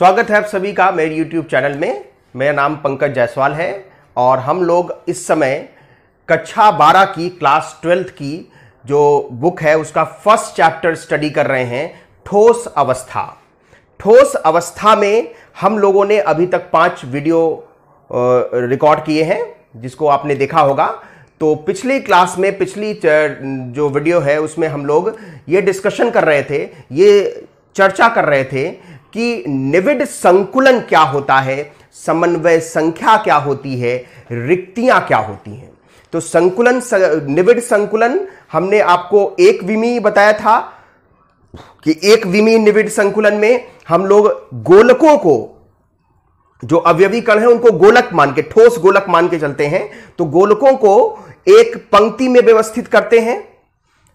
स्वागत है आप सभी का मेरे यूट्यूब चैनल में मेरा नाम पंकज जायसवाल है और हम लोग इस समय कक्षा बारह की क्लास ट्वेल्थ की जो बुक है उसका फर्स्ट चैप्टर स्टडी कर रहे हैं ठोस अवस्था ठोस अवस्था में हम लोगों ने अभी तक पांच वीडियो रिकॉर्ड किए हैं जिसको आपने देखा होगा तो पिछली क्लास में पिछली जो वीडियो है उसमें हम लोग ये डिस्कशन कर रहे थे ये चर्चा कर रहे थे कि निविड संकुलन क्या होता है समन्वय संख्या क्या होती है रिक्तियां क्या होती हैं तो संकुलन निविड संकुलन हमने आपको एक विमी बताया था कि एक विमी निविड संकुलन में हम लोग गोलकों को जो अवयवीकरण है उनको गोलक मान के ठोस गोलक मान के चलते हैं तो गोलकों को एक पंक्ति में व्यवस्थित करते हैं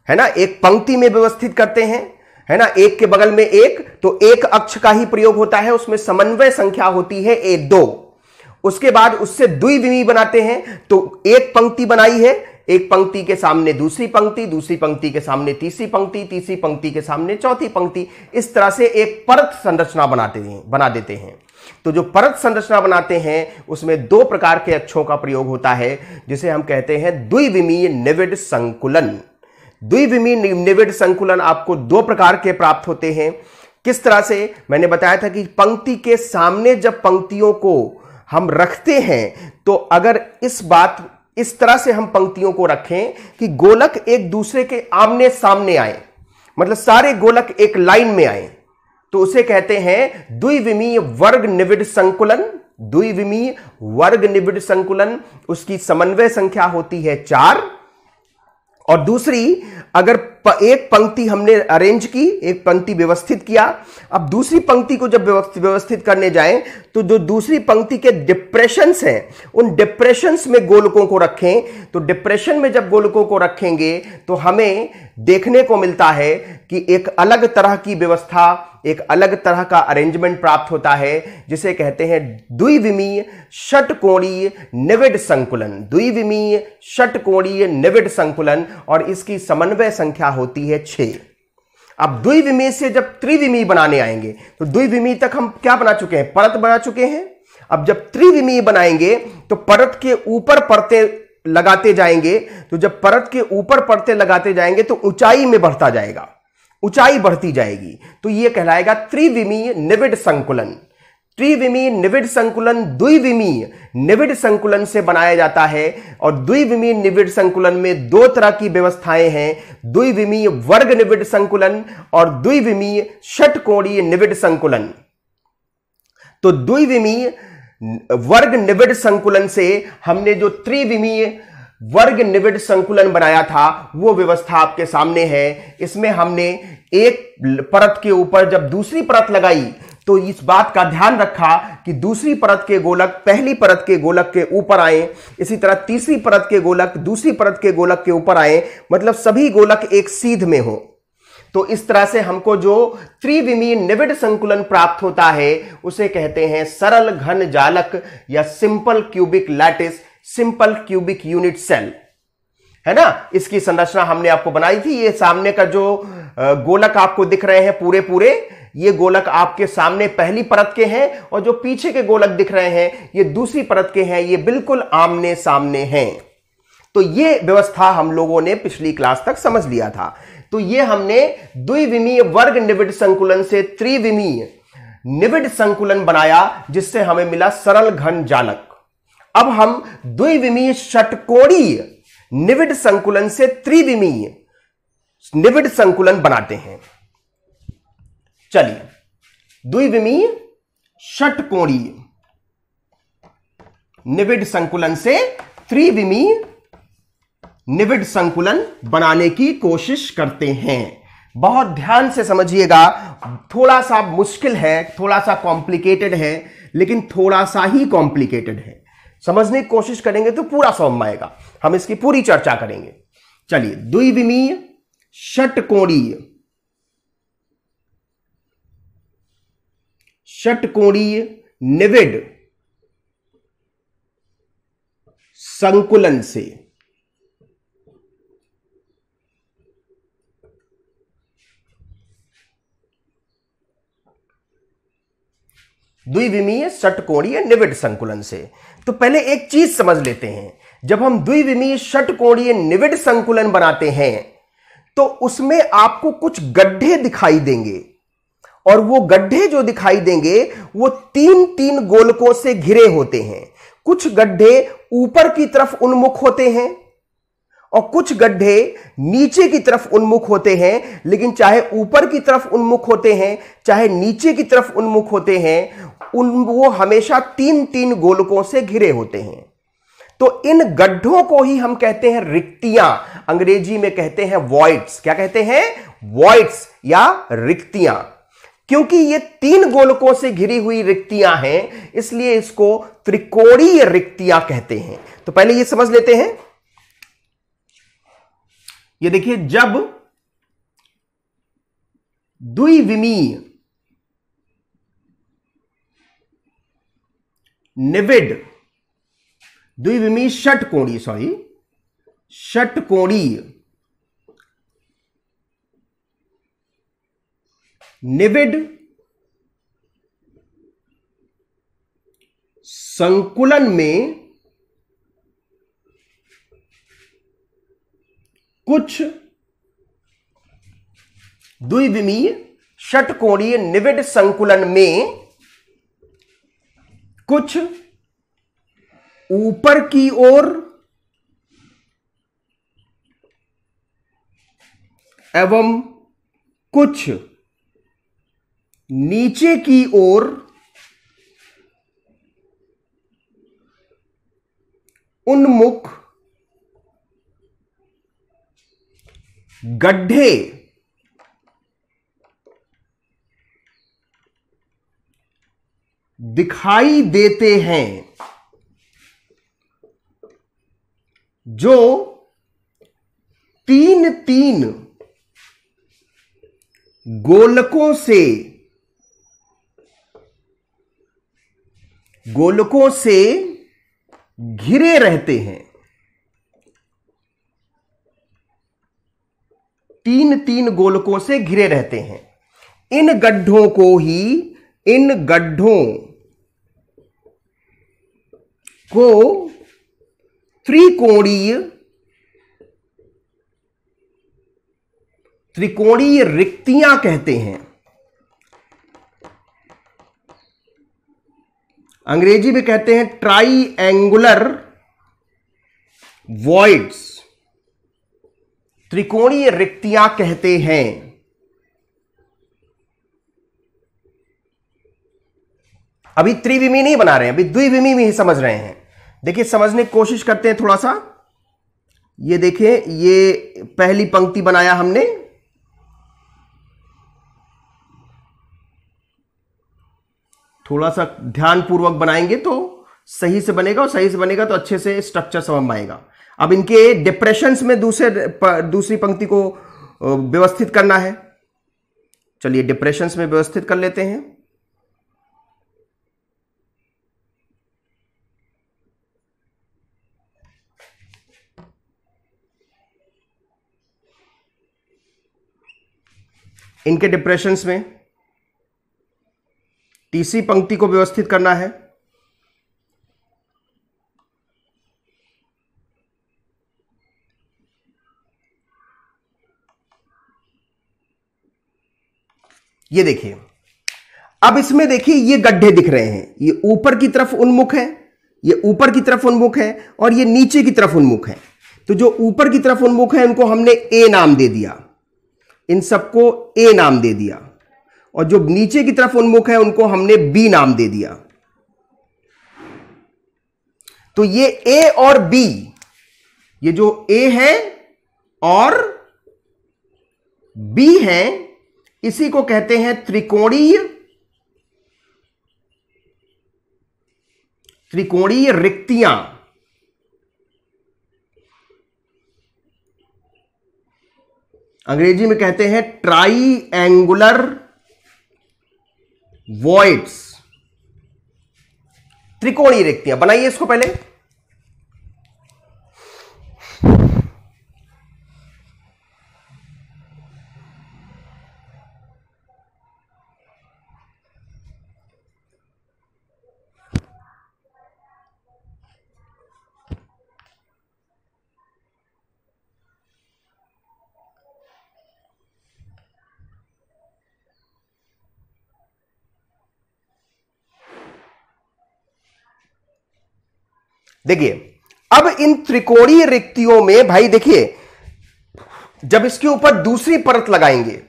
है ना एक पंक्ति में व्यवस्थित करते हैं है ना एक के बगल में एक तो एक अक्ष का ही प्रयोग होता है उसमें समन्वय संख्या होती है ए दो उसके बाद उससे द्विविमी बनाते हैं तो एक पंक्ति बनाई है एक पंक्ति के सामने दूसरी पंक्ति दूसरी पंक्ति के सामने तीसरी पंक्ति तीसरी पंक्ति के सामने चौथी पंक्ति इस तरह से एक परत संरचना बनाते हैं बना देते हैं तो जो परत संरचना बनाते हैं उसमें दो प्रकार के अक्षों का प्रयोग होता है जिसे हम कहते हैं द्विविमीय निविड संकुलन द्विविमी निविड संकुलन आपको दो प्रकार के प्राप्त होते हैं किस तरह से मैंने बताया था कि पंक्ति के सामने जब पंक्तियों को हम रखते हैं तो अगर इस बात इस तरह से हम पंक्तियों को रखें कि गोलक एक दूसरे के आमने सामने आए मतलब सारे गोलक एक लाइन में आए तो उसे कहते हैं द्विविमीय वर्ग निविड संकुलन द्विविमीय वर्ग निविड संकुलन उसकी समन्वय संख्या होती है चार और दूसरी अगर एक पंक्ति हमने अरेंज की एक पंक्ति व्यवस्थित किया अब दूसरी पंक्ति को जब व्यवस्थित करने जाएं तो जो दूसरी पंक्ति के डिप्रेशंस हैं उन डिप्रेशंस में गोलकों को रखें तो डिप्रेशन में जब गोलकों को रखेंगे तो हमें देखने को मिलता है कि एक अलग तरह की व्यवस्था एक अलग तरह का अरेंजमेंट प्राप्त होता है जिसे कहते हैं द्विविमीय षटकोणीय निविड संकुलन द्विविमीय षटकोणीय निविड संकुलन और इसकी समन्वय संख्या होती है छ अब द्विविमी से जब त्रिविमी बनाने आएंगे तो द्विविमी तक हम क्या बना चुके हैं परत बना चुके हैं अब जब त्रिविमी बनाएंगे तो परत के ऊपर परतें लगाते जाएंगे तो जब परत के ऊपर परतें लगाते जाएंगे तो ऊंचाई में बढ़ता जाएगा ऊंचाई बढ़ती जाएगी तो यह कहलाएगा त्रिविमीय निविड संकुलन त्रिविमीय निविड संकुलन द्विविमीय निविड संकुलन से बनाया जाता है और द्विविमीय निविड संकुलन में दो तरह की व्यवस्थाएं हैं द्विविमीय वर्ग निविड संकुलन और द्विविमीय षटकोणीय निविड संकुलन तो द्विविमीय वर्ग निविड संकुलन से हमने जो त्रिविमीय वर्ग निविड संकुलन बनाया था वो व्यवस्था आपके सामने है इसमें हमने एक परत के ऊपर जब दूसरी परत लगाई तो इस बात का ध्यान रखा कि दूसरी परत के गोलक पहली परत के गोलक के ऊपर आए इसी तरह तीसरी परत के गोलक दूसरी परत के गोलक के ऊपर आए मतलब सभी गोलक एक सीध में हो तो इस तरह से हमको जो त्रिविमी निविड संकुलन प्राप्त होता है उसे कहते हैं सरल घन जालक या simple cubic lattice simple cubic unit cell है ना इसकी संरचना हमने आपको बनाई थी ये सामने का जो गोलक आपको दिख रहे हैं पूरे पूरे ये गोलक आपके सामने पहली परत के हैं और जो पीछे के गोलक दिख रहे हैं ये दूसरी परत के हैं ये बिल्कुल आमने सामने हैं तो ये व्यवस्था हम लोगों ने पिछली क्लास तक समझ लिया था तो ये हमने द्विविमीय वर्ग निविड संकुलन से त्रिविमीय निविड संकुलन बनाया जिससे हमें मिला सरल घन जालक अब हम द्विविमीय षटकोणीय निविड संकुलन से त्रिविमीय निविड संकुलन बनाते हैं चलिए द्विविमीय षटकोणीय निविड संकुलन से त्रिविमीय निविड संकुलन बनाने की कोशिश करते हैं बहुत ध्यान से समझिएगा थोड़ा सा मुश्किल है थोड़ा सा कॉम्प्लिकेटेड है लेकिन थोड़ा सा ही कॉम्प्लिकेटेड है समझने की कोशिश करेंगे तो पूरा सौम आएगा हम इसकी पूरी चर्चा करेंगे चलिए द्विविमीय षटकोणीय षटकोणीय निविड संकुलन से द्विविमीय षटकोणीय निविड संकुलन से तो पहले एक चीज समझ लेते हैं जब हम द्विविमीय षटकोणीय निविड संकुलन बनाते हैं तो उसमें आपको कुछ गड्ढे दिखाई देंगे और वो गड्ढे जो दिखाई देंगे वो तीन तीन गोलकों से घिरे होते हैं कुछ गड्ढे ऊपर की तरफ उन्मुख होते हैं और कुछ गड्ढे नीचे की तरफ उन्मुख होते हैं लेकिन चाहे ऊपर की तरफ उन्मुख होते हैं चाहे नीचे की तरफ उन्मुख होते हैं उन वो हमेशा तीन तीन गोलकों से घिरे होते हैं तो इन गड्ढों को ही हम कहते हैं रिक्तियां अंग्रेजी में कहते हैं वॉइड्स क्या कहते हैं वॉइड्स या रिक्तियां क्योंकि ये तीन गोलकों से घिरी हुई रिक्तियां हैं इसलिए इसको त्रिकोणीय रिक्तियां कहते हैं तो पहले ये समझ लेते हैं ये देखिए जब द्विविमी निविड द्विविमी षटकोणी सॉरी षटकोणी निविड संकुलन में कुछ द्विविमीय षटकोणीय निविड संकुलन में कुछ ऊपर की ओर एवं कुछ नीचे की ओर उन्मुख गड्ढे दिखाई देते हैं जो तीन तीन गोलकों से गोलकों से घिरे रहते हैं तीन तीन गोलकों से घिरे रहते हैं इन गड्ढों को ही इन गड्ढों को त्रिकोणीय त्रिकोणीय रिक्तियां कहते हैं अंग्रेजी में कहते हैं ट्राई एंगुलर वॉइड्स त्रिकोणीय रिक्तियां कहते हैं अभी त्रिविमी नहीं बना रहे हैं अभी द्विविमी भी समझ रहे हैं देखिए समझने की कोशिश करते हैं थोड़ा सा ये देखिए ये पहली पंक्ति बनाया हमने थोड़ा सा ध्यानपूर्वक बनाएंगे तो सही से बनेगा और सही से बनेगा तो अच्छे से स्ट्रक्चर समझ में आएगा अब इनके डिप्रेशंस में दूसरे दूसरी पंक्ति को व्यवस्थित करना है चलिए डिप्रेशंस में व्यवस्थित कर लेते हैं इनके डिप्रेशंस में तीसरी पंक्ति को व्यवस्थित करना है ये देखिए अब इसमें देखिए ये गड्ढे दिख रहे हैं ये ऊपर की तरफ उन्मुख है ये ऊपर की तरफ उन्मुख है और ये नीचे की तरफ उन्मुख है तो जो ऊपर की तरफ उन्मुख है उनको हमने ए नाम दे दिया इन सबको ए नाम दे दिया और जो नीचे की तरफ उन्मुख है उनको हमने बी नाम दे दिया तो ये ए और बी ये जो ए है और बी है इसी को कहते हैं त्रिकोणीय त्रिकोणीय रिक्तियां अंग्रेजी में कहते हैं ट्राई एंगुलर वॉइड्स त्रिकोणीय रिक्तियां बनाइए इसको पहले देखिए अब इन त्रिकोणीय रिक्तियों में भाई देखिए जब इसके ऊपर दूसरी परत लगाएंगे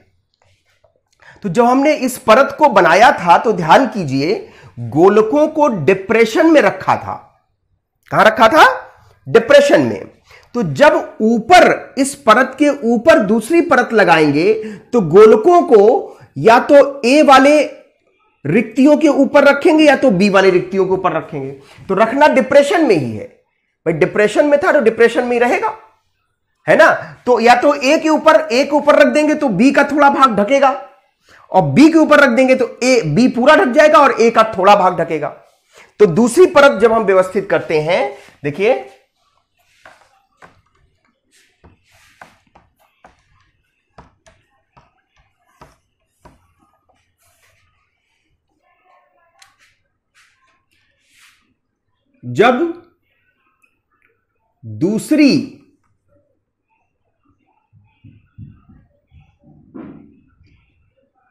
तो जब हमने इस परत को बनाया था तो ध्यान कीजिए गोलकों को डिप्रेशन में रखा था कहां रखा था डिप्रेशन में तो जब ऊपर इस परत के ऊपर दूसरी परत लगाएंगे तो गोलकों को या तो ए वाले रिक्तियों के ऊपर रखेंगे या तो बी वाली रिक्तियों के ऊपर रखेंगे तो रखना डिप्रेशन में ही है भाई डिप्रेशन में था तो डिप्रेशन में ही रहेगा है ना तो या तो ए के ऊपर ए के ऊपर रख देंगे तो बी का थोड़ा भाग ढकेगा और बी के ऊपर रख देंगे तो ए बी पूरा ढक जाएगा और ए का थोड़ा भाग ढकेगा तो दूसरी परत जब हम व्यवस्थित करते हैं देखिए जब दूसरी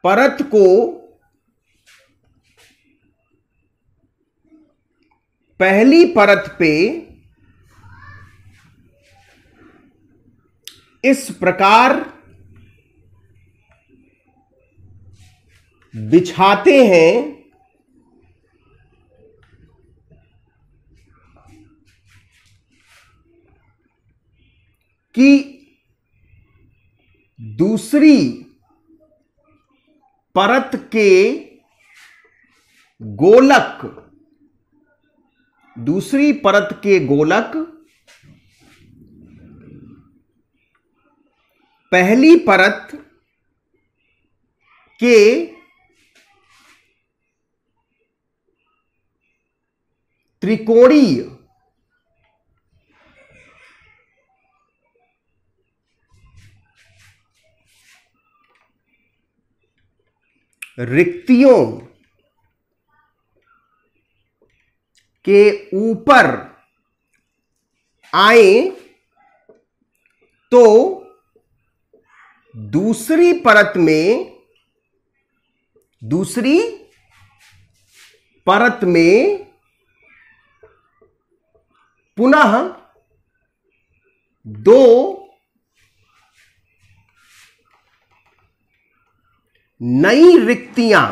परत को पहली परत पे इस प्रकार बिछाते हैं कि दूसरी परत के गोलक दूसरी परत के गोलक पहली परत के त्रिकोणीय रिक्तियों के ऊपर आए तो दूसरी परत में दूसरी परत में पुनः दो नई रिक्तियां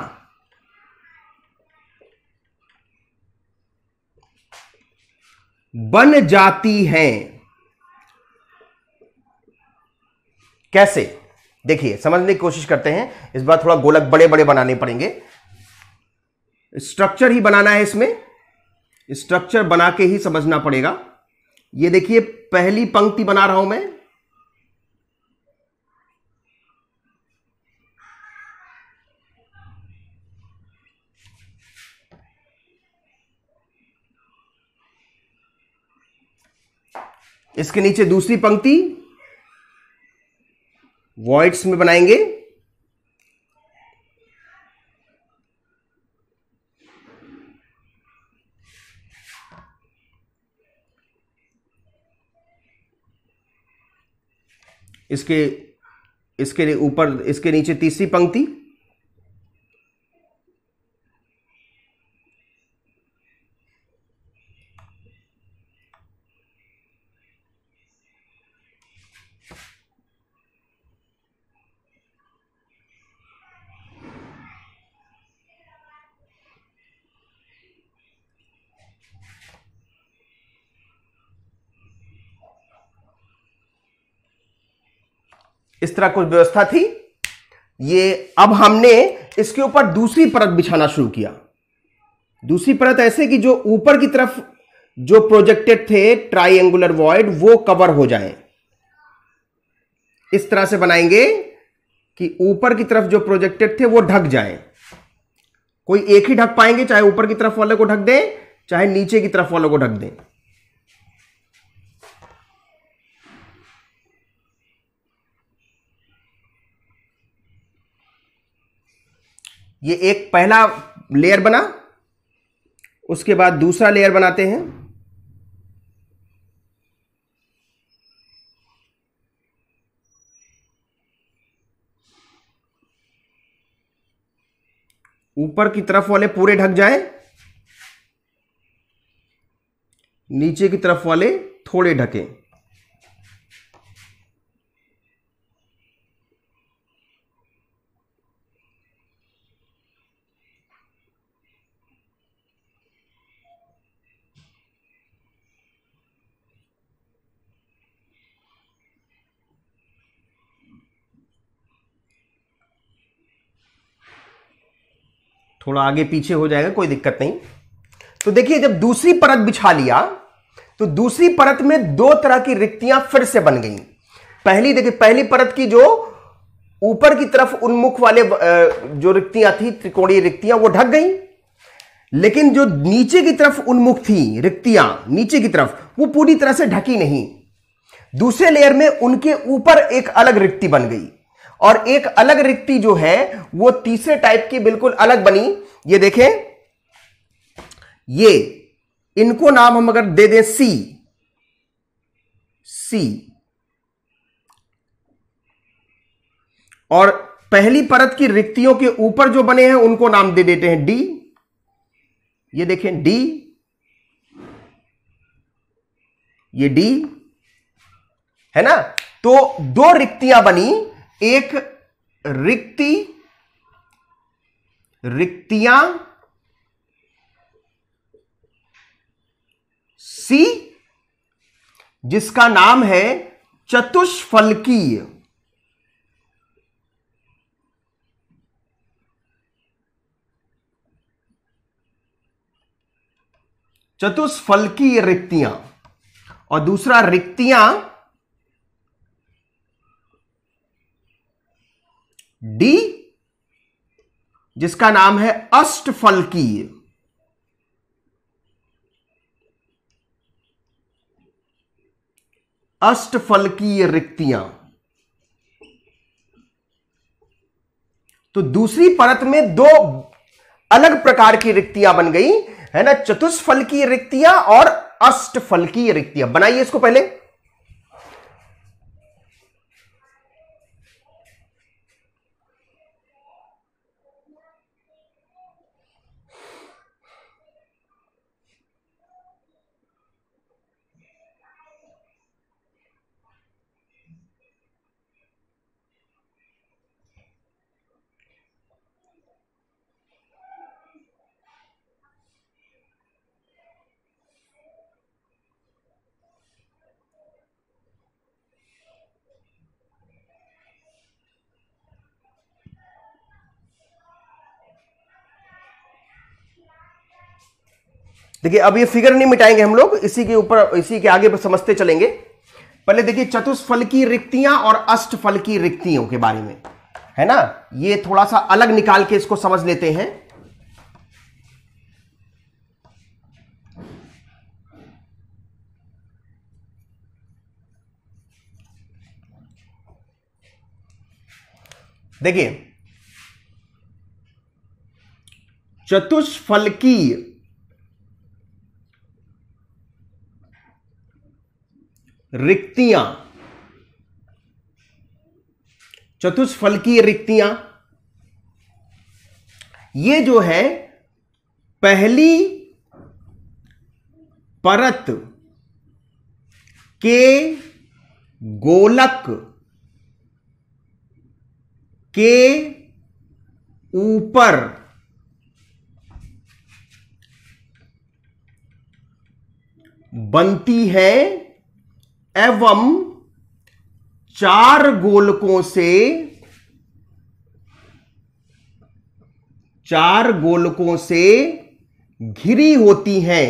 बन जाती हैं कैसे देखिए समझने की कोशिश करते हैं इस बार थोड़ा गोलक बड़े बड़े बनाने पड़ेंगे स्ट्रक्चर ही बनाना है इसमें स्ट्रक्चर बना के ही समझना पड़ेगा ये देखिए पहली पंक्ति बना रहा हूं मैं इसके नीचे दूसरी पंक्ति वॉइड्स में बनाएंगे इसके इसके ऊपर इसके नीचे तीसरी पंक्ति तरह कुछ व्यवस्था थी ये अब हमने इसके ऊपर दूसरी परत बिछाना शुरू किया दूसरी परत ऐसे कि जो ऊपर की तरफ जो प्रोजेक्टेड थे ट्राइंगुलर वॉइड वो कवर हो जाए इस तरह से बनाएंगे कि ऊपर की तरफ जो प्रोजेक्टेड थे वो ढक जाए कोई एक ही ढक पाएंगे चाहे ऊपर की तरफ वाले को ढक दें चाहे नीचे की तरफ वालों को ढक दें ये एक पहला लेयर बना उसके बाद दूसरा लेयर बनाते हैं ऊपर की तरफ वाले पूरे ढक जाए नीचे की तरफ वाले थोड़े ढके थोड़ा आगे पीछे हो जाएगा कोई दिक्कत नहीं तो देखिए जब दूसरी परत बिछा लिया तो दूसरी परत में दो तरह की रिक्तियां फिर से बन गई पहली देखिए पहली परत की जो ऊपर की तरफ उन्मुख वाले जो रिक्तियां थी त्रिकोणीय रिक्तियां वो ढक गई लेकिन जो नीचे की तरफ उन्मुख थी रिक्तियां नीचे की तरफ वो पूरी तरह से ढकी नहीं दूसरे लेयर में उनके ऊपर एक अलग रिक्ति बन गई और एक अलग रिक्ति जो है वो तीसरे टाइप की बिल्कुल अलग बनी ये देखें ये इनको नाम हम अगर दे दें सी सी और पहली परत की रिक्तियों के ऊपर जो बने हैं उनको नाम दे देते हैं डी ये देखें डी ये डी है ना तो दो रिक्तियां बनी एक रिक्ति रिक्तियां सी जिसका नाम है चतुष्फलकीय चतुष्फलकीय रिक्तियां और दूसरा रिक्तियां डी जिसका नाम है अष्टफलकीय अष्टफलकीय रिक्तियां तो दूसरी परत में दो अलग प्रकार की रिक्तियां बन गई है ना चतुष्फलकीय रिक्तियां और अष्टफलकीय रिक्तियां बनाइए इसको पहले देखिए अब ये फिगर नहीं मिटाएंगे हम लोग इसी के ऊपर इसी के आगे पर समझते चलेंगे पहले देखिए चतुष्फल की रिक्तियां और अष्टफल की रिक्तियों के बारे में है ना ये थोड़ा सा अलग निकाल के इसको समझ लेते हैं देखिए चतुष्फल की रिक्तियां चतुष्फल की रिक्तियां ये जो है पहली परत के गोलक के ऊपर बनती है एवं चार गोलकों से चार गोलकों से घिरी होती हैं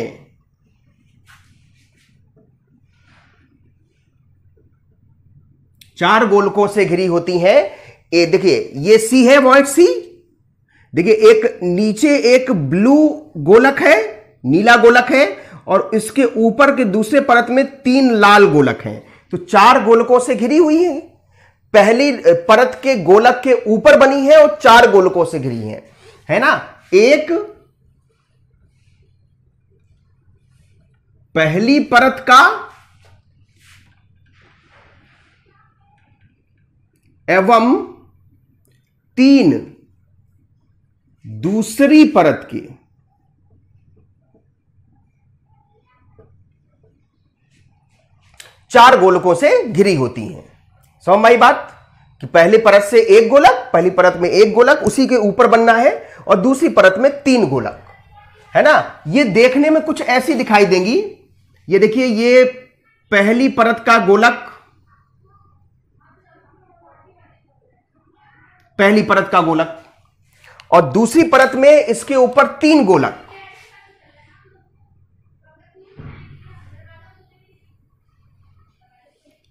चार गोलकों से घिरी होती हैं ए देखिए ये सी है वॉइट सी देखिए एक नीचे एक ब्लू गोलक है नीला गोलक है और इसके ऊपर के दूसरे परत में तीन लाल गोलक हैं तो चार गोलकों से घिरी हुई है पहली परत के गोलक के ऊपर बनी है और चार गोलकों से घिरी है है ना एक पहली परत का एवं तीन दूसरी परत के चार गोलकों से घिरी होती हैं समझ भाई बात कि पहली परत से एक गोलक पहली परत में एक गोलक उसी के ऊपर बनना है और दूसरी परत में तीन गोलक है ना ये देखने में कुछ ऐसी दिखाई देंगी ये देखिए ये पहली परत का गोलक पहली परत का गोलक और दूसरी परत में इसके ऊपर तीन गोलक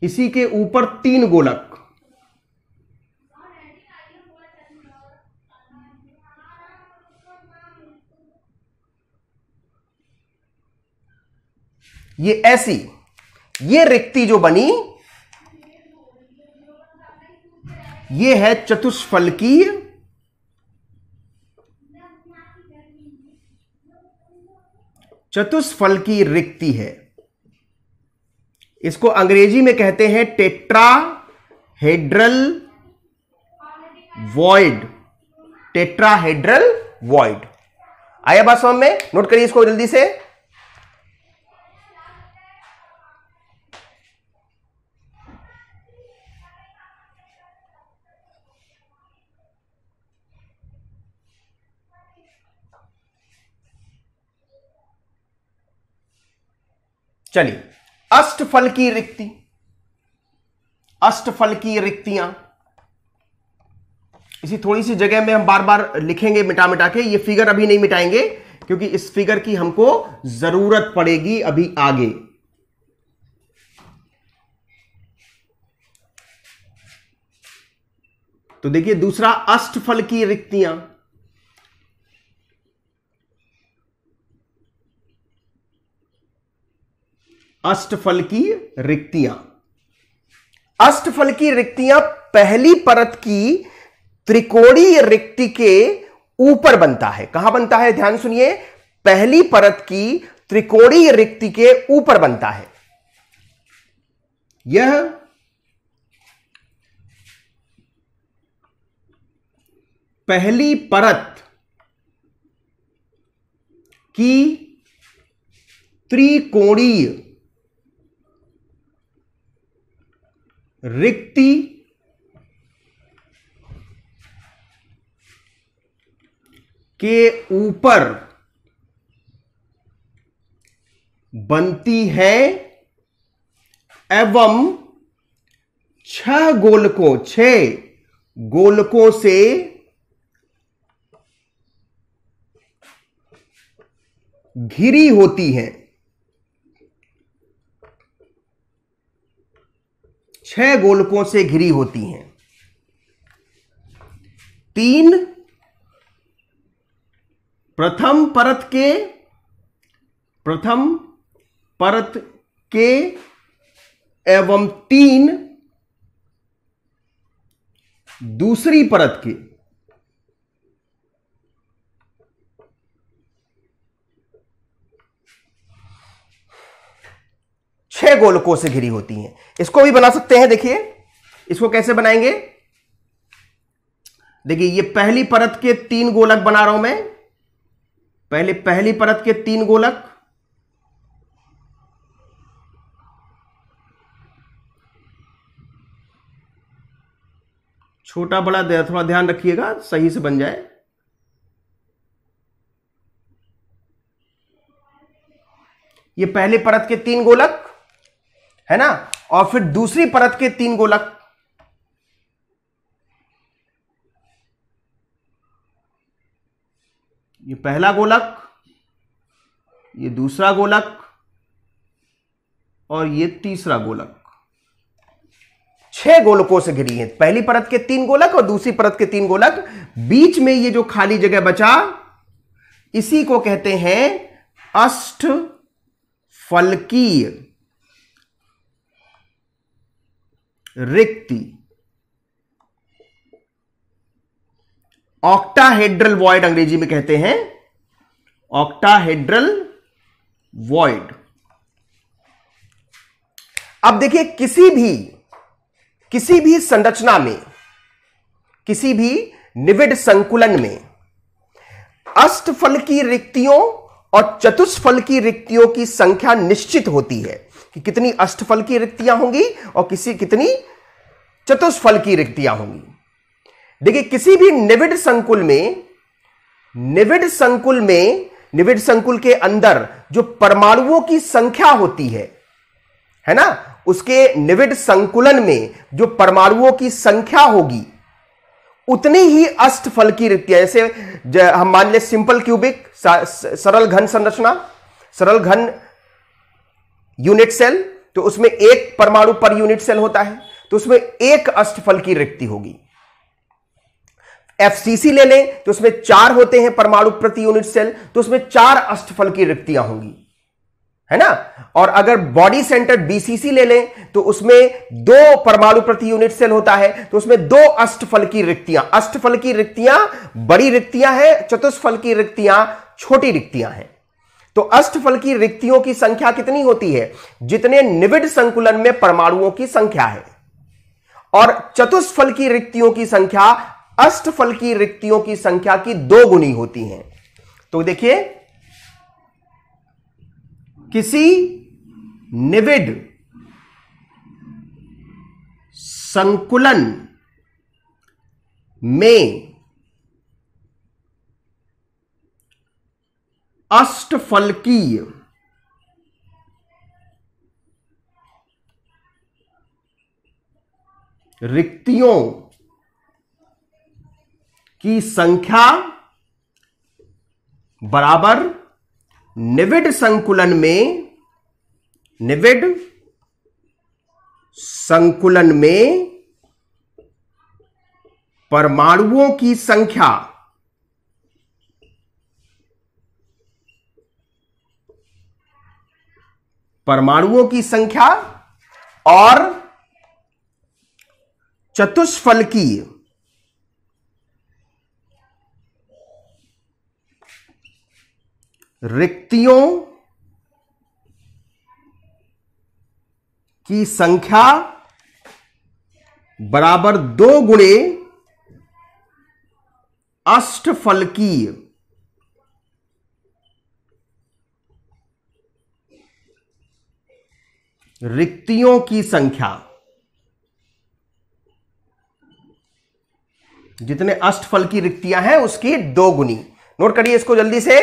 इसी के ऊपर तीन गोलक ये ऐसी ये रिक्ति जो बनी ये है चतुष्फल की चतुष्फल की रिक्ति है इसको अंग्रेजी में कहते हैं tetrahedral void tetrahedral void आया बात समझ में नोट करिए इसको जल्दी से चलिए अष्टफल की रिक्ति अष्टफल की रिक्तियां इसी थोड़ी सी जगह में हम बार बार लिखेंगे मिटा मिटा के ये फिगर अभी नहीं मिटाएंगे क्योंकि इस फिगर की हमको जरूरत पड़ेगी अभी आगे तो देखिए दूसरा अष्टफल की रिक्तियां अष्टफल की रिक्तियां अष्टफल की रिक्तियां पहली परत की त्रिकोणीय रिक्ति के ऊपर बनता है कहां बनता है ध्यान सुनिए पहली परत की त्रिकोणीय रिक्ति के ऊपर बनता है यह पहली परत की त्रिकोणीय रिक्ति के ऊपर बनती है एवं छह गोलकों छह गोलकों से घिरी होती है छह गोलकों से घिरी होती हैं तीन प्रथम परत के प्रथम परत के एवं तीन दूसरी परत के छह गोलकों से घिरी होती हैं इसको भी बना सकते हैं देखिए इसको कैसे बनाएंगे देखिए ये पहली परत के तीन गोलक बना रहा हूं मैं पहले पहली परत के तीन गोलक छोटा बड़ा थोड़ा ध्यान रखिएगा सही से बन जाए ये पहले परत के तीन गोलक है ना और फिर दूसरी परत के तीन गोलक ये पहला गोलक ये दूसरा गोलक और ये तीसरा गोलक छह गोलकों से घिरी है पहली परत के तीन गोलक और दूसरी परत के तीन गोलक बीच में ये जो खाली जगह बचा इसी को कहते हैं अष्ट फलकीय रिक्ति ऑक्टाहेड्रल वॉइड अंग्रेजी में कहते हैं ऑक्टाहेड्रल वॉइड अब देखिए किसी भी किसी भी संरचना में किसी भी निविड संकुलन में अष्टफल की रिक्तियों और चतुष्फल की रिक्तियों की संख्या निश्चित होती है कि कितनी अष्टफल की रिक्तियां होंगी और किसी कितनी चतुष्फल की रिक्तियां होंगी देखिए किसी भी निविड संकुल में निविड संकुल में निविड संकुल के अंदर जो परमाणुओं की संख्या होती है है ना उसके निविड संकुलन में जो परमाणुओं की संख्या होगी उतनी ही अष्टफल की रिक्तियां जैसे हम मान लें सिंपल क्यूबिक सरल घन संरचना सरल घन यूनिट सेल तो उसमें एक परमाणु पर यूनिट सेल होता है तो उसमें एक अष्टफल की रिक्ति होगी एफसीसी ले लें तो उसमें चार होते हैं परमाणु प्रति यूनिट सेल तो उसमें चार अष्टफल की रिक्तियां होंगी है ना और अगर बॉडी सेंटर बीसीसी ले लें तो उसमें दो परमाणु प्रति यूनिट सेल होता है तो उसमें दो अष्टफल की रिक्तियां अष्टफल की रिक्तियां बड़ी रिक्तियां हैं चतुष्फल की रिक्तियां छोटी रिक्तियां हैं तो अष्टफल की रिक्तियों की संख्या कितनी होती है जितने निविड संकुलन में परमाणुओं की संख्या है और चतुष्फल की रिक्तियों की संख्या अष्टफल की रिक्तियों की संख्या की दो गुनी होती है तो देखिए किसी निविड संकुलन में अष्टफलकीय रिक्तियों की संख्या बराबर निविड संकुलन में निविड संकुलन में परमाणुओं की संख्या परमाणुओं की संख्या और चतुष्फल की रिक्तियों की संख्या बराबर दो गुणे अष्टफल की रिक्तियों की संख्या जितने अष्टफल की रिक्तियां हैं उसकी दो गुनी नोट करिए इसको जल्दी से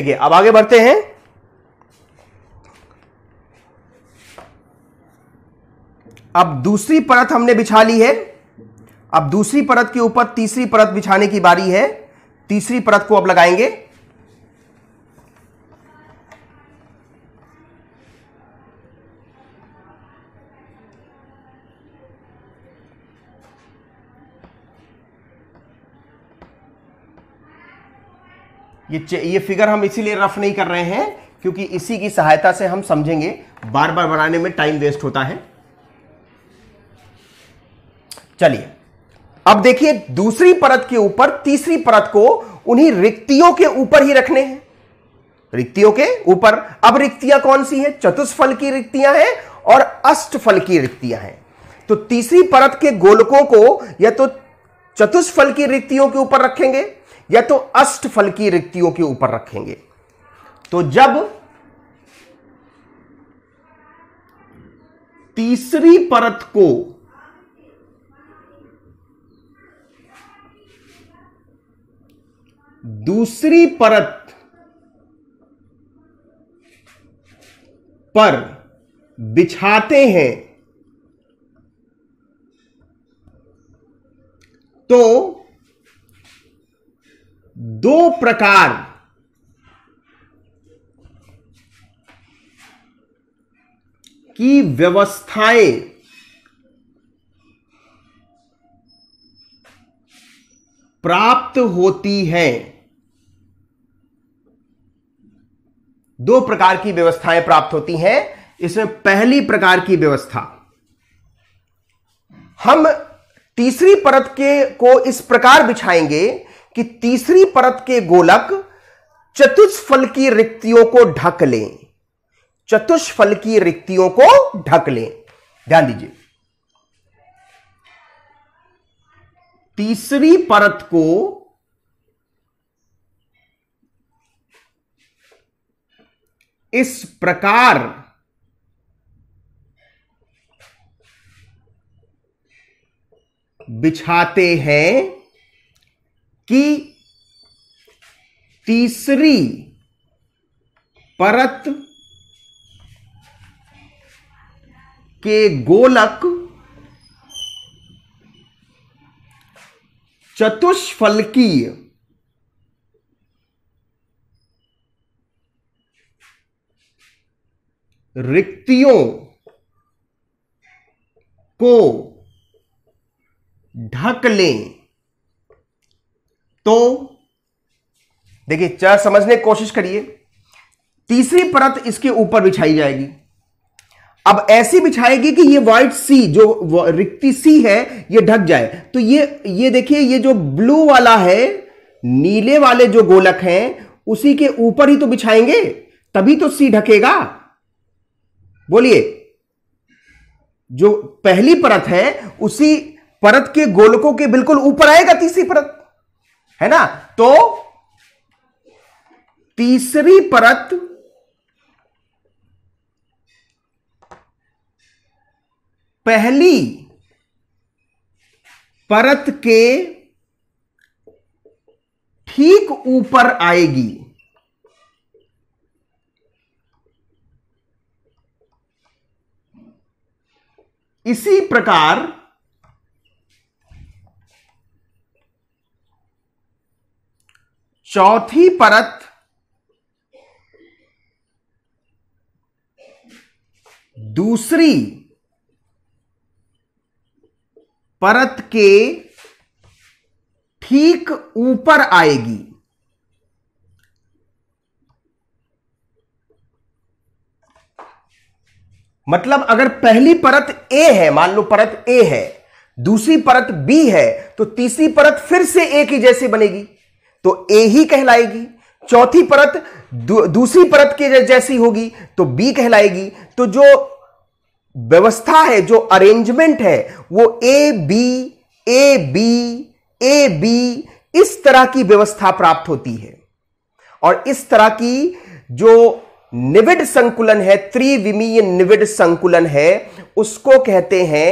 देखिए अब आगे बढ़ते हैं अब दूसरी परत हमने बिछा ली है अब दूसरी परत के ऊपर तीसरी परत बिछाने की बारी है तीसरी परत को अब लगाएंगे ये ये फिगर हम इसीलिए रफ नहीं कर रहे हैं क्योंकि इसी की सहायता से हम समझेंगे बार बार बनाने में टाइम वेस्ट होता है चलिए अब देखिए दूसरी परत के ऊपर तीसरी परत को उन्हीं रिक्तियों के ऊपर ही रखने हैं रिक्तियों के ऊपर अब रिक्तियां कौन सी है चतुष्फल की रिक्तियां हैं और अष्टफल की रिक्तियां हैं तो तीसरी परत के गोलकों को या तो चतुष्फल की रिक्तियों के ऊपर रखेंगे या तो फल की रिक्तियों के ऊपर रखेंगे तो जब तीसरी परत को दूसरी परत पर बिछाते हैं तो दो प्रकार की व्यवस्थाएं प्राप्त होती है दो प्रकार की व्यवस्थाएं प्राप्त होती हैं इसमें पहली प्रकार की व्यवस्था हम तीसरी परत के को इस प्रकार बिछाएंगे कि तीसरी परत के गोलक चतुष्फल की रिक्तियों को ढक लें चतुष्फल की रिक्तियों को ढक लें ध्यान दीजिए तीसरी परत को इस प्रकार बिछाते हैं कि तीसरी परत के गोलक चतुष्फलकीय रिक्तियों को ढक लें तो देखिए चार समझने की कोशिश करिए तीसरी परत इसके ऊपर बिछाई जाएगी अब ऐसी बिछाएगी कि ये व्हाइट सी जो रिक्ति सी है ये ढक जाए तो ये ये देखिए ये जो ब्लू वाला है नीले वाले जो गोलक हैं उसी के ऊपर ही तो बिछाएंगे तभी तो सी ढकेगा बोलिए जो पहली परत है उसी परत के गोलकों के बिल्कुल ऊपर आएगा तीसरी परत है ना तो तीसरी परत पहली परत के ठीक ऊपर आएगी इसी प्रकार चौथी परत दूसरी परत के ठीक ऊपर आएगी मतलब अगर पहली परत ए है मान लो परत ए है दूसरी परत बी है तो तीसरी परत फिर से ए की जैसी बनेगी तो ए ही कहलाएगी चौथी परत दूसरी परत की जैसी होगी तो बी कहलाएगी तो जो व्यवस्था है जो अरेंजमेंट है वो A B A B A B इस तरह की व्यवस्था प्राप्त होती है और इस तरह की जो निविड संकुलन है त्रिविमीय निविड संकुलन है उसको कहते हैं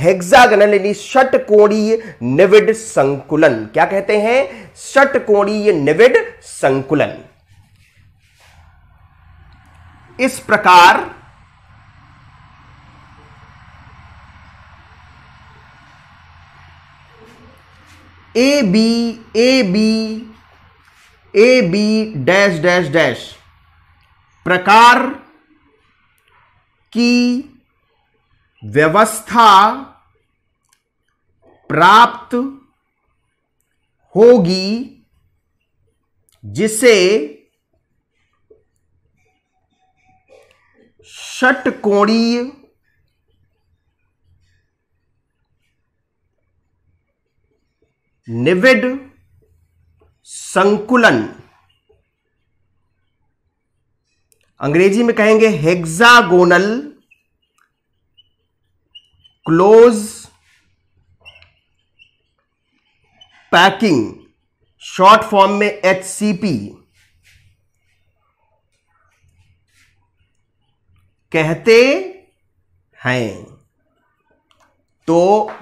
हेक्सागनल यानी षटकोणीय निविड संकुलन क्या कहते हैं षटकोणीय निविड संकुलन इस प्रकार A B A B A B dash dash dash प्रकार की व्यवस्था प्राप्त होगी जिसे षटकोणीय निविड संकुलन अंग्रेजी में कहेंगे hexagonal close packing short form में एच सी पी कहते हैं तो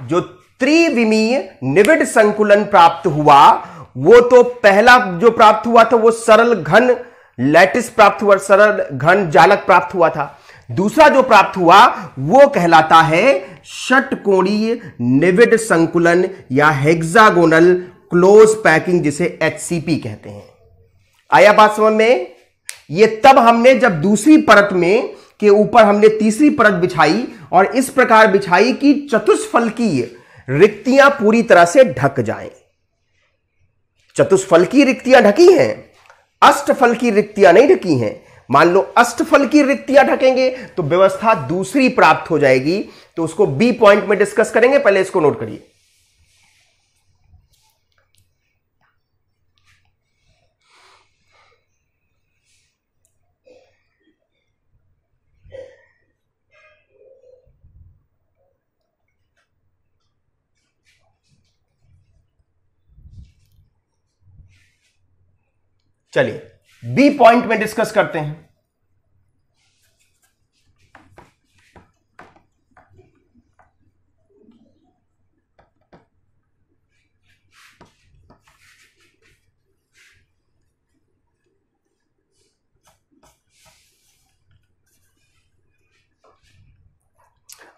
जो त्रिविमीय निविड संकुलन प्राप्त हुआ वो तो पहला जो प्राप्त हुआ था वो सरल घन लैटिस प्राप्त हुआ सरल घन जालक प्राप्त हुआ था दूसरा जो प्राप्त हुआ वो कहलाता है षटकोणीय निविड संकुलन या हेक्सागोनल क्लोज पैकिंग जिसे एचसीपी कहते हैं आया बात समझ में ये तब हमने जब दूसरी परत में के ऊपर हमने तीसरी परत बिछाई और इस प्रकार बिछाई कि चतुष्फलकीय रिक्तियां पूरी तरह से ढक जाएं चतुष्फलकीय रिक्तियां ढकी हैं अष्टफल की रिक्तियां नहीं ढकी हैं मान लो अष्टफल की रिक्तियां ढकेंगे तो व्यवस्था दूसरी प्राप्त हो जाएगी तो उसको बी पॉइंट में डिस्कस करेंगे पहले इसको नोट करिए चलिए बी पॉइंट में डिस्कस करते हैं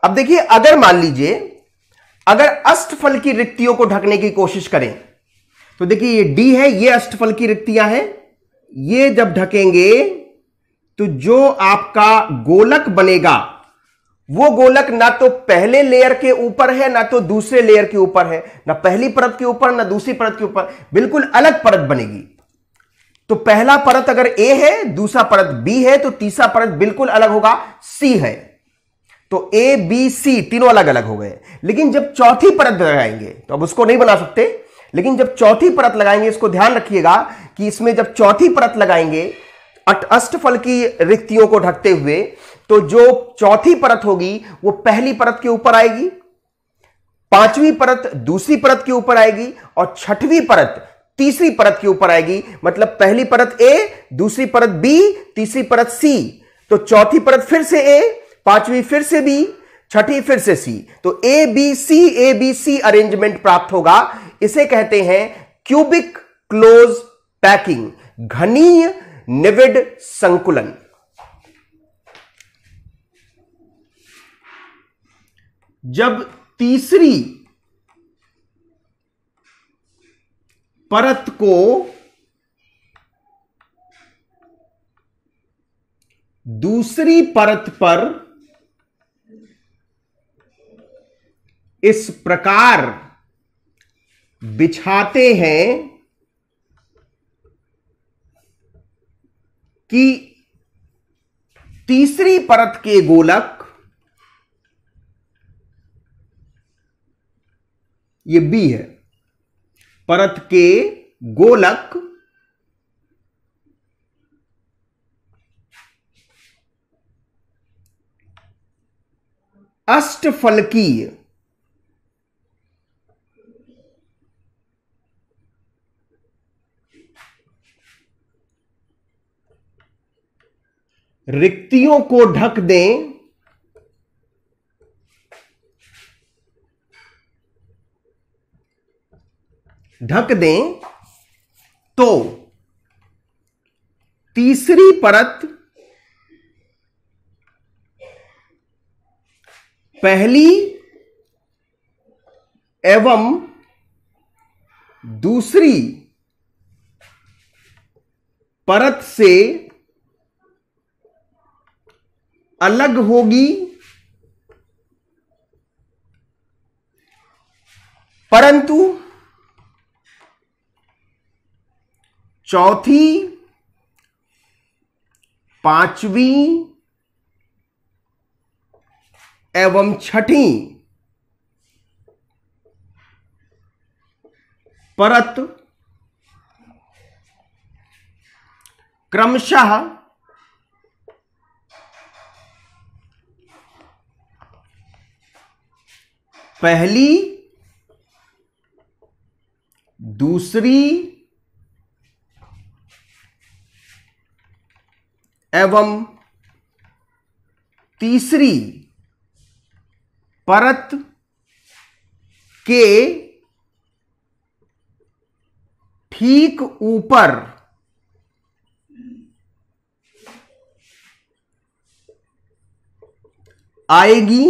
अब देखिए अगर मान लीजिए अगर अष्टफल की रिक्तियों को ढकने की कोशिश करें तो देखिए ये डी है ये अष्टफल की रिक्तियां हैं ये जब ढकेंगे तो जो आपका गोलक बनेगा वो गोलक ना तो पहले लेयर के ऊपर है ना तो दूसरे लेयर के ऊपर है ना पहली परत के ऊपर ना दूसरी परत के ऊपर बिल्कुल अलग परत बनेगी तो पहला परत अगर ए है दूसरा परत बी है तो तीसरा परत बिल्कुल अलग होगा सी है तो ए बी सी तीनों अलग अलग हो गए लेकिन जब चौथी परत लगाएंगे तो अब उसको नहीं बना सकते लेकिन जब चौथी परत लगाएंगे इसको ध्यान रखिएगा कि इसमें जब चौथी परत लगाएंगे अष्टफल की रिक्तियों को ढकते हुए तो जो चौथी परत होगी वो पहली परत के ऊपर आएगी पांचवी परत दूसरी परत के ऊपर आएगी और छठवीं परत तीसरी परत के ऊपर आएगी मतलब पहली परत ए दूसरी परत बी तीसरी परत सी तो चौथी परत फिर से ए पांचवी फिर से बी छठी फिर से सी तो A B C A B C arrangement प्राप्त होगा इसे कहते हैं क्यूबिक क्लोज पैकिंग घनीय निविड संकुलन जब तीसरी परत को दूसरी परत पर इस प्रकार बिछाते हैं कि तीसरी परत के गोलक ये बी है परत के गोलक अष्टफलकीय रिक्तियों को ढक दें ढक दें तो तीसरी परत पहली एवं दूसरी परत से अलग होगी परंतु चौथी पांचवी एवं छठी परत क्रमशः पहली दूसरी एवं तीसरी परत के ठीक ऊपर आएगी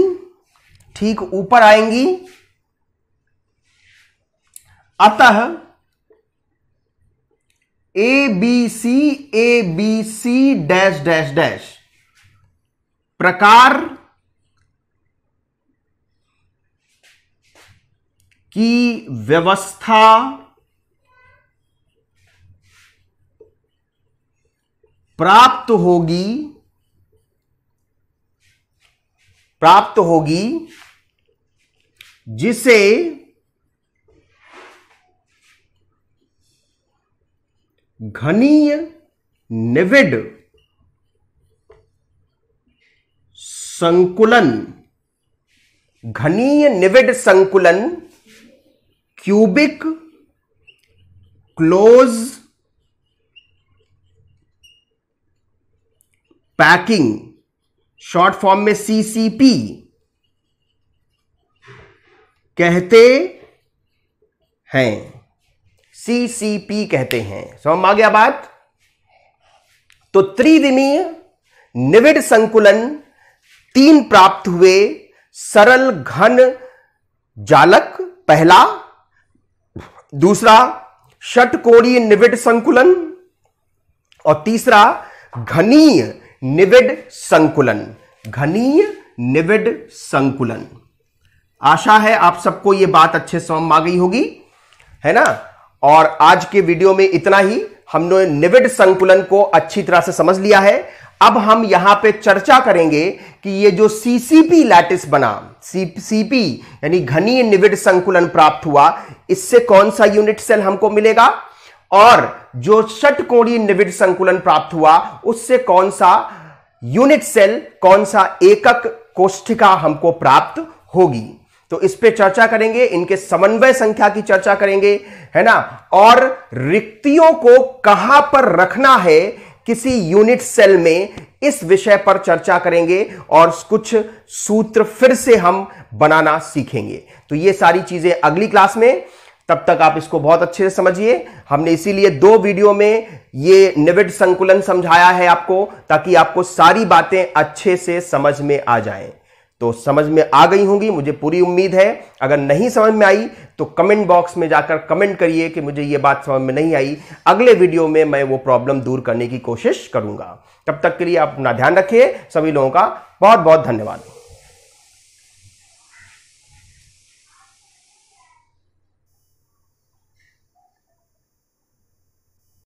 ठीक ऊपर आएंगी अतः A B C A B C dash dash dash प्रकार की व्यवस्था प्राप्त होगी प्राप्त होगी जिसे घनीय निविड संकुलन घनीय निविड संकुलन cubic close packing short form में सीसीपी कहते हैं सीसीपी कहते हैं समझ आ गया बात तो त्रिदिनीय निविड संकुलन तीन प्राप्त हुए सरल घन जालक पहला दूसरा षटकोणीय निविड संकुलन और तीसरा घनीय निविड संकुलन घनीय निविड संकुलन आशा है आप सबको ये बात अच्छे समझ आ गई होगी है ना और आज के वीडियो में इतना ही हमने निविड संकुलन को अच्छी तरह से समझ लिया है अब हम यहां पे चर्चा करेंगे कि ये जो सीसीपी लैटिस बना सीपी यानी घनी निविड संकुलन प्राप्त हुआ इससे कौन सा यूनिट सेल हमको मिलेगा और जो षटकोणीय निविड संकुलन प्राप्त हुआ उससे कौन सा यूनिट सेल कौन सा एकक कोष्ठिका हमको प्राप्त होगी तो इस पे चर्चा करेंगे इनके समन्वय संख्या की चर्चा करेंगे है ना और रिक्तियों को कहां पर रखना है किसी यूनिट सेल में इस विषय पर चर्चा करेंगे और कुछ सूत्र फिर से हम बनाना सीखेंगे तो ये सारी चीजें अगली क्लास में तब तक आप इसको बहुत अच्छे से समझिए हमने इसीलिए दो वीडियो में ये निविड संकुलन समझाया है आपको ताकि आपको सारी बातें अच्छे से समझ में आ जाएं तो समझ में आ गई होंगी मुझे पूरी उम्मीद है अगर नहीं समझ में आई तो कमेंट बॉक्स में जाकर कमेंट करिए कि मुझे ये बात समझ में नहीं आई अगले वीडियो में मैं वो प्रॉब्लम दूर करने की कोशिश करूंगा तब तक के लिए आप अपना ध्यान रखिए सभी लोगों का बहुत बहुत धन्यवाद